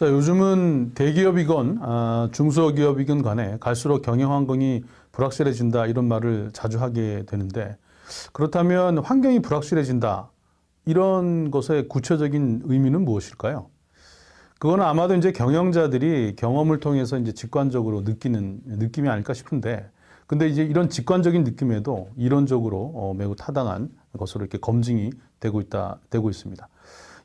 자, 요즘은 대기업이건 아, 중소기업이건 간에 갈수록 경영 환경이 불확실해진다 이런 말을 자주 하게 되는데 그렇다면 환경이 불확실해진다 이런 것의 구체적인 의미는 무엇일까요? 그건 아마도 이제 경영자들이 경험을 통해서 이제 직관적으로 느끼는 느낌이 아닐까 싶은데 근데 이제 이런 직관적인 느낌에도 이론적으로 어, 매우 타당한 것으로 이렇게 검증이 되고 있다 되고 있습니다.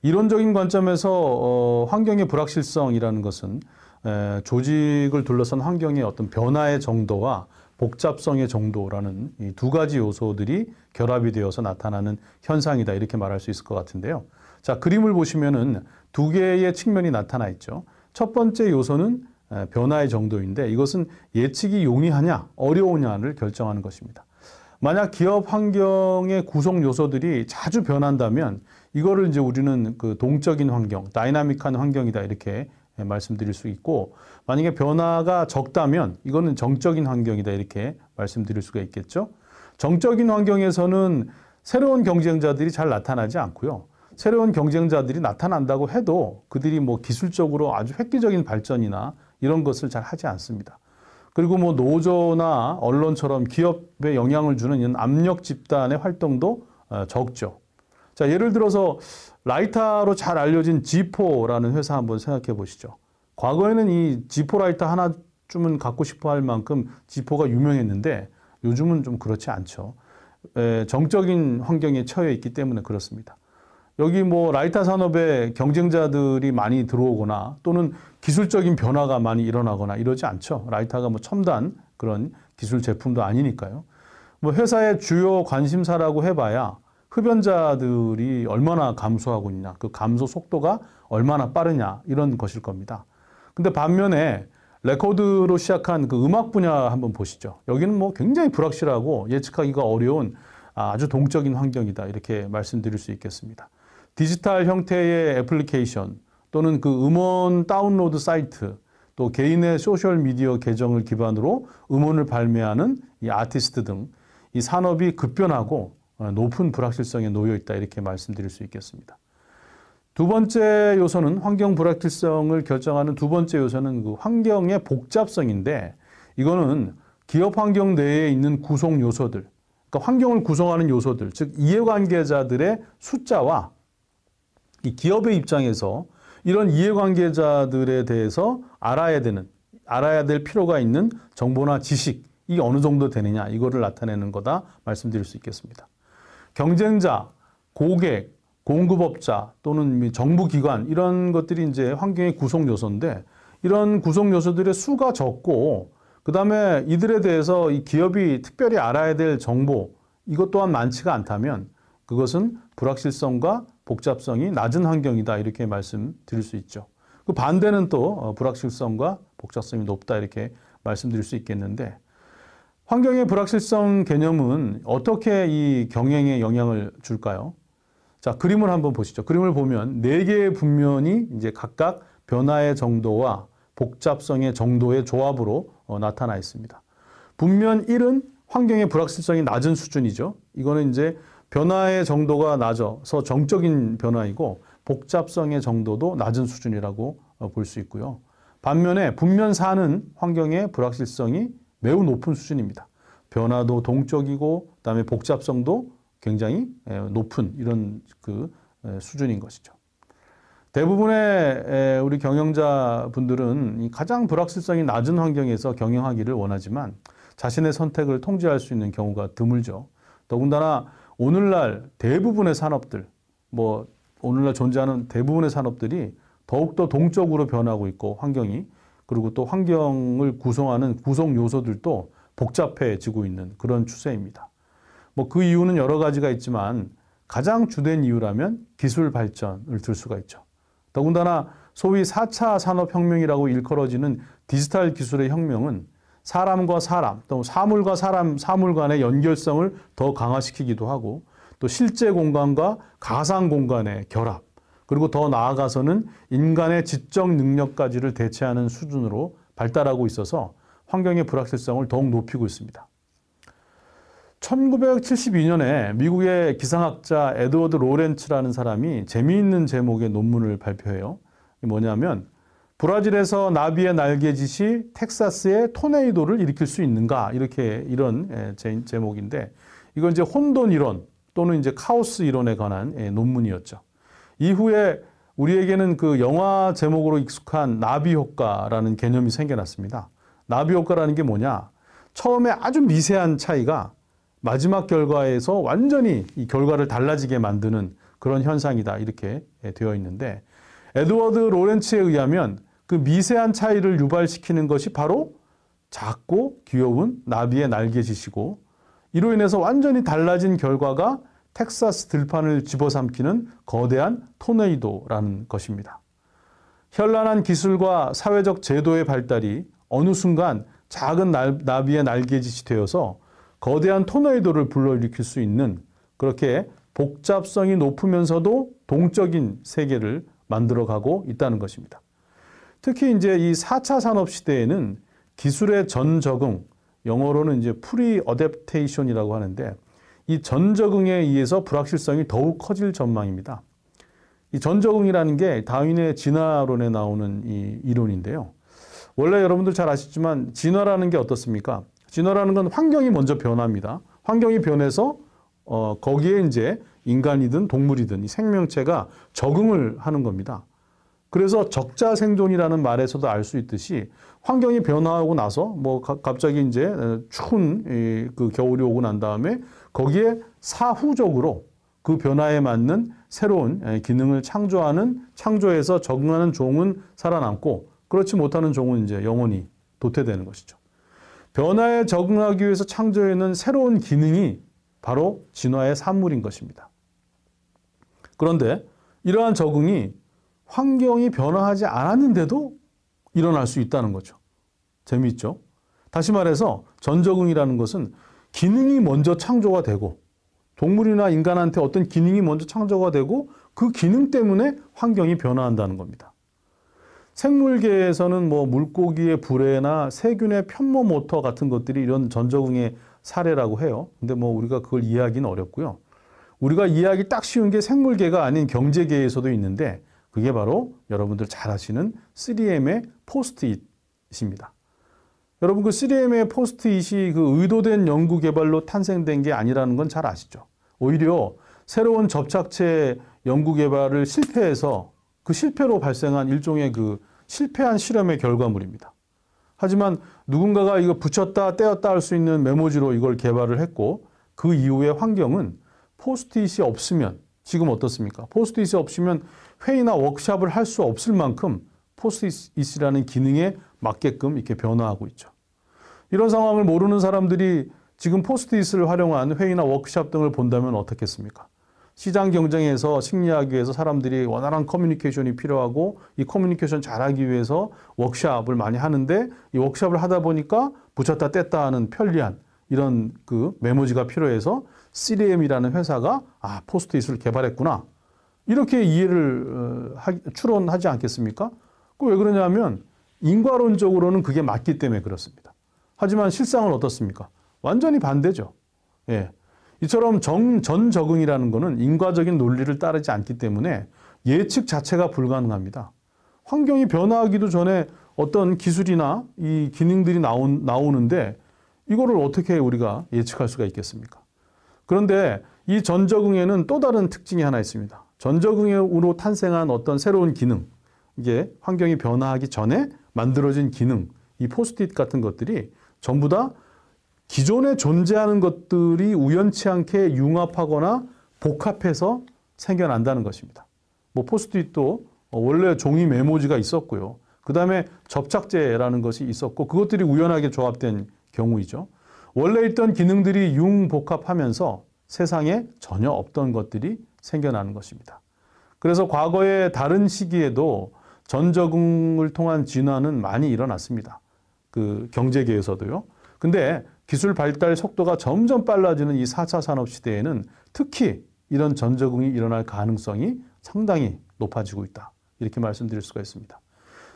이론적인 관점에서 어, 환경의 불확실성이라는 것은 에, 조직을 둘러싼 환경의 어떤 변화의 정도와 복잡성의 정도라는 이 두 가지 요소들이 결합이 되어서 나타나는 현상이다 이렇게 말할 수 있을 것 같은데요. 자 그림을 보시면은 두 개의 측면이 나타나 있죠. 첫 번째 요소는 변화의 정도인데 이것은 예측이 용이하냐 어려우냐를 결정하는 것입니다. 만약 기업 환경의 구성 요소들이 자주 변한다면 이거를 이제 우리는 그 동적인 환경, 다이나믹한 환경이다 이렇게 말씀드릴 수 있고 만약에 변화가 적다면 이거는 정적인 환경이다 이렇게 말씀드릴 수가 있겠죠. 정적인 환경에서는 새로운 경쟁자들이 잘 나타나지 않고요. 새로운 경쟁자들이 나타난다고 해도 그들이 뭐 기술적으로 아주 획기적인 발전이나 이런 것을 잘 하지 않습니다. 그리고 뭐 노조나 언론처럼 기업에 영향을 주는 이런 압력 집단의 활동도 어, 적죠. 자, 예를 들어서 라이터로 잘 알려진 지포라는 회사 한번 생각해 보시죠. 과거에는 이 지포 라이터 하나쯤은 갖고 싶어 할 만큼 지포가 유명했는데 요즘은 좀 그렇지 않죠. 정적인 환경에 처해 있기 때문에 그렇습니다. 여기 뭐 라이터 산업에 경쟁자들이 많이 들어오거나 또는 기술적인 변화가 많이 일어나거나 이러지 않죠. 라이터가 뭐 첨단 그런 기술 제품도 아니니까요. 뭐 회사의 주요 관심사라고 해봐야 흡연자들이 얼마나 감소하고 있냐, 그 감소 속도가 얼마나 빠르냐 이런 것일 겁니다. 근데 반면에 레코드로 시작한 그 음악 분야 한번 보시죠. 여기는 뭐 굉장히 불확실하고 예측하기가 어려운 아주 동적인 환경이다 이렇게 말씀드릴 수 있겠습니다. 디지털 형태의 애플리케이션 또는 그 음원 다운로드 사이트 또 개인의 소셜 미디어 계정을 기반으로 음원을 발매하는 이 아티스트 등 이 산업이 급변하고 어, 높은 불확실성에 놓여 있다 이렇게 말씀드릴 수 있겠습니다. 두 번째 요소는 환경 불확실성을 결정하는 두 번째 요소는 그 환경의 복잡성인데 이거는 기업 환경 내에 있는 구성 요소들, 그러니까 환경을 구성하는 요소들, 즉 이해관계자들의 숫자와 이 기업의 입장에서 이런 이해관계자들에 대해서 알아야 되는 알아야 될 필요가 있는 정보나 지식 이 어느 정도 되느냐 이거를 나타내는 거다 말씀드릴 수 있겠습니다. 경쟁자, 고객, 공급업자 또는 정부기관 이런 것들이 이제 환경의 구성 요소인데 이런 구성 요소들의 수가 적고 그 다음에 이들에 대해서 이 기업이 특별히 알아야 될 정보 이것 또한 많지가 않다면 그것은 불확실성과 복잡성이 낮은 환경이다 이렇게 말씀드릴 수 있죠. 그 반대는 또 어, 불확실성과 복잡성이 높다 이렇게 말씀드릴 수 있겠는데 환경의 불확실성 개념은 어떻게 이 경영에 영향을 줄까요? 자, 그림을 한번 보시죠. 그림을 보면 네 개의 분면이 이제 각각 변화의 정도와 복잡성의 정도의 조합으로 어, 나타나 있습니다. 분면 1은 환경의 불확실성이 낮은 수준이죠. 이거는 이제 변화의 정도가 낮아서 정적인 변화이고 복잡성의 정도도 낮은 수준이라고 어, 볼수 있고요. 반면에 분면 사는 환경의 불확실성이 매우 높은 수준입니다. 변화도 동적이고 그다음에 복잡성도 굉장히 높은 이런 그 수준인 것이죠. 대부분의 우리 경영자분들은 가장 불확실성이 낮은 환경에서 경영하기를 원하지만 자신의 선택을 통제할 수 있는 경우가 드물죠. 더군다나 오늘날 대부분의 산업들, 뭐 오늘날 존재하는 대부분의 산업들이 더욱더 동적으로 변하고 있고 환경이 그리고 또 환경을 구성하는 구성 요소들도 복잡해지고 있는 그런 추세입니다. 뭐 그 이유는 여러 가지가 있지만 가장 주된 이유라면 기술 발전을 들 수가 있죠. 더군다나 소위 4차 산업혁명이라고 일컬어지는 디지털 기술의 혁명은 사람과 사람, 또 사물과 사람, 사물 간의 연결성을 더 강화시키기도 하고 또 실제 공간과 가상 공간의 결합, 그리고 더 나아가서는 인간의 지적 능력까지를 대체하는 수준으로 발달하고 있어서 환경의 불확실성을 더욱 높이고 있습니다. 1972년에 미국의 기상학자 에드워드 로렌츠라는 사람이 재미있는 제목의 논문을 발표해요. 뭐냐면 브라질에서 나비의 날개짓이 텍사스의 토네이도를 일으킬 수 있는가 이렇게 이런 예, 제, 목인데 이건 이제 혼돈 이론 또는 이제 카오스 이론에 관한 예, 논문이었죠. 이후에 우리에게는 그 영화 제목으로 익숙한 나비 효과라는 개념이 생겨났습니다. 나비 효과라는 게 뭐냐? 처음에 아주 미세한 차이가 마지막 결과에서 완전히 이 결과를 달라지게 만드는 그런 현상이다 이렇게 예, 되어 있는데 에드워드 로렌츠에 의하면 그 미세한 차이를 유발시키는 것이 바로 작고 귀여운 나비의 날개짓이고 이로 인해서 완전히 달라진 결과가 텍사스 들판을 집어삼키는 거대한 토네이도라는 것입니다. 현란한 기술과 사회적 제도의 발달이 어느 순간 작은 나비의 날개짓이 되어서 거대한 토네이도를 불러일으킬 수 있는 그렇게 복잡성이 높으면서도 동적인 세계를 만들어가고 있다는 것입니다. 특히 이제 이 4차 산업 시대에는 기술의 전 적응, 영어로는 이제 프리 어댑테이션이라고 하는데 이전 적응에 의해서 불확실성이 더욱 커질 전망입니다. 이전 적응이라는 게 다윈의 진화론에 나오는 이 이론인데요. 원래 여러분들 잘 아시지만 진화라는 게 어떻습니까? 진화라는 건 환경이 먼저 변합니다. 환경이 변해서 어, 거기에 이제 인간이든 동물이든 이 생명체가 적응을 하는 겁니다. 그래서 적자 생존이라는 말에서도 알 수 있듯이 환경이 변화하고 나서 뭐 갑자기 이제 어, 추운 그 겨울이 오고 난 다음에 거기에 사후적으로 그 변화에 맞는 새로운 기능을 창조하는 창조해서 적응하는 종은 살아남고 그렇지 못하는 종은 이제 영원히 도태되는 것이죠. 변화에 적응하기 위해서 창조해낸 새로운 기능이 바로 진화의 산물인 것입니다. 그런데 이러한 적응이 환경이 변화하지 않았는데도 일어날 수 있다는 거죠. 재미있죠? 다시 말해서 전적응이라는 것은 기능이 먼저 창조가 되고 동물이나 인간한테 어떤 기능이 먼저 창조가 되고 그 기능 때문에 환경이 변화한다는 겁니다. 생물계에서는 뭐 물고기의 불해나 세균의 편모 모터 같은 것들이 이런 전적응의 사례라고 해요. 근데 뭐 우리가 그걸 이해하기는 어렵고요. 우리가 이해하기 딱 쉬운 게 생물계가 아닌 경제계에서도 있는데 그게 바로 여러분들 잘 아시는 3M의 포스트잇입니다. 여러분 그 3M의 포스트잇이 그 의도된 연구 개발로 탄생된 게 아니라는 건 잘 아시죠? 오히려 새로운 접착체 연구 개발을 실패해서 그 실패로 발생한 일종의 그 실패한 실험의 결과물입니다. 하지만 누군가가 이거 붙였다 떼었다 할 수 있는 메모지로 이걸 개발을 했고 그 이후의 환경은 포스트잇이 없으면 지금 어떻습니까? 포스트잇이 없으면 회의나 워크샵을 할 수 없을 만큼 포스트잇이라는 기능에 맞게끔 이렇게 변화하고 있죠. 이런 상황을 모르는 사람들이 지금 포스트잇을 활용한 회의나 워크샵 등을 본다면 어떻겠습니까? 시장 경쟁에서 승리하기 위해서 사람들이 원활한 커뮤니케이션이 필요하고 이 커뮤니케이션 잘하기 위해서 워크샵을 많이 하는데 이 워크샵을 하다 보니까 붙였다 뗐다 하는 편리한 이런 그 메모지가 필요해서 3M이라는 회사가 아, 포스트잇을 개발했구나. 이렇게 이해를 어, 하, 추론하지 않겠습니까? 그 왜 그러냐면 인과론적으로는 그게 맞기 때문에 그렇습니다. 하지만 실상은 어떻습니까? 완전히 반대죠. 예. 이처럼 정, 전 적응이라는 것은 인과적인 논리를 따르지 않기 때문에 예측 자체가 불가능합니다. 환경이 변화하기도 전에 어떤 기술이나 이 기능들이 나온, 나오는데 이거를 어떻게 우리가 예측할 수가 있겠습니까? 그런데 이 전적응에는 또 다른 특징이 하나 있습니다. 전적응으로 탄생한 어떤 새로운 기능, 이게 환경이 변화하기 전에 만들어진 기능, 이 포스트잇 같은 것들이 전부 다 기존에 존재하는 것들이 우연치 않게 융합하거나 복합해서 생겨난다는 것입니다. 뭐 포스트잇도 원래 종이 메모지가 있었고요. 그 다음에 접착제라는 것이 있었고 그것들이 우연하게 조합된 경우이죠. 원래 있던 기능들이 융복합하면서 세상에 전혀 없던 것들이 생겨나는 것입니다. 그래서 과거의 다른 시기에도 전적응을 통한 진화는 많이 일어났습니다. 그 경제계에서도요. 근데 기술 발달 속도가 점점 빨라지는 이 4차 산업 시대에는 특히 이런 전적응이 일어날 가능성이 상당히 높아지고 있다. 이렇게 말씀드릴 수가 있습니다.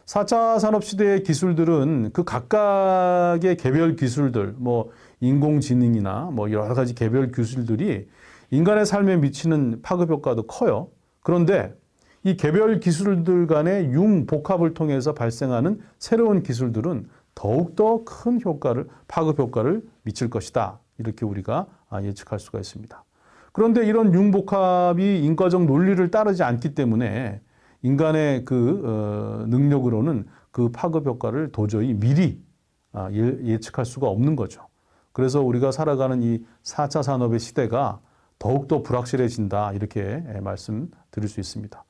4차 산업 시대의 기술들은 그 각각의 개별 기술들, 뭐 인공지능이나 뭐 여러 가지 개별 기술들이 인간의 삶에 미치는 파급 효과도 커요. 그런데 이 개별 기술들 간의 융복합을 통해서 발생하는 새로운 기술들은 더욱더 큰 효과를, 파급 효과를 미칠 것이다. 이렇게 우리가 아, 예측할 수가 있습니다. 그런데 이런 융복합이 인과적 논리를 따르지 않기 때문에 인간의 그 어, 능력으로는 그 파급 효과를 도저히 미리 아, 예, 예측할 수가 없는 거죠. 그래서 우리가 살아가는 이 4차 산업의 시대가 더욱더 불확실해진다. 이렇게 예, 말씀드릴 수 있습니다.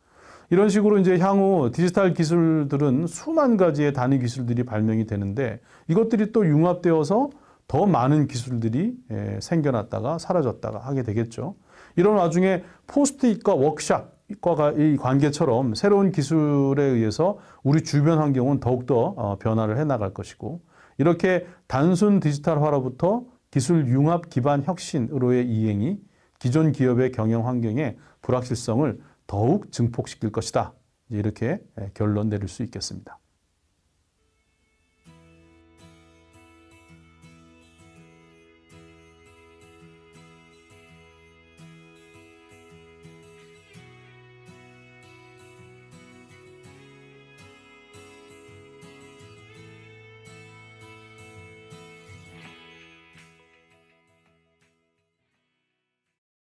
이런 식으로 이제 향후 디지털 기술들은 수만 가지의 단위 기술들이 발명이 되는데 이것들이 또 융합되어서 더 많은 기술들이 예, 생겨났다가 사라졌다가 하게 되겠죠. 이런 와중에 포스트잇과 워크샵과 이 관계처럼 새로운 기술에 의해서 우리 주변 환경은 더욱더 어, 변화를 해나갈 것이고 이렇게 단순 디지털화로부터 기술 융합 기반 혁신으로의 이행이 기존 기업의 경영 환경의 불확실성을 더욱 증폭시킬 것이다. 이렇게 결론 내릴 수 있겠습니다.